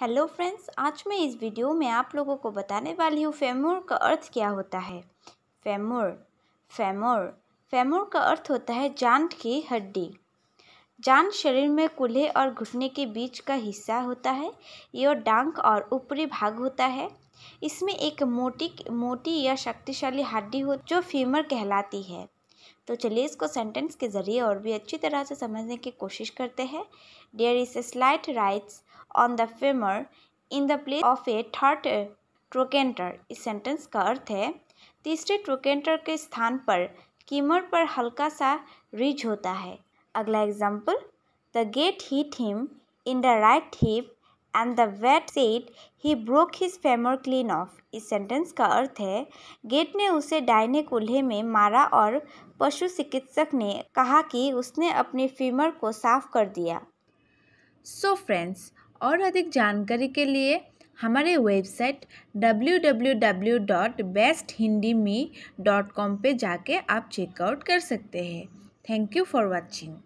hello friends आज मैं इस वीडियो में आप लोगों को बताने वाली हूँ फेमोर का अर्थ क्या होता है फेमोर फेमोर फेमोर का अर्थ होता है जांट की हड्डी जान शरीर में कूल्हे और घुटने के बीच का हिस्सा होता है यह डांक और ऊपरी भाग होता है इसमें एक मोटी मोटी या शक्तिशाली हड्डी हो जो फीमर कहलाती है तो चलिए इसको सेंटेंस के ज़रिए और भी अच्छी तरह से समझने की कोशिश करते हैं there is a slight ridge on the femur in the place of a third trochanter इस सेंटेंस का अर्थ है तीसरे ट्रोकेंटर के स्थान पर कीमर पर हल्का सा रिज होता है अगला example the gate hit him in the right hip and the weight set he broke his femur clean off इस सेंटेंस का अर्थ है गेट ने उसे डायने कूल्हे में मारा और पशु चिकित्सक ने कहा कि उसने अपने फीमर को साफ कर दिया सो so फ्रेंड्स और अधिक जानकारी के लिए हमारे वेबसाइट www.besthindimi.com पे जाके आप चेकआउट कर सकते हैं थैंक यू फॉर वाचिंग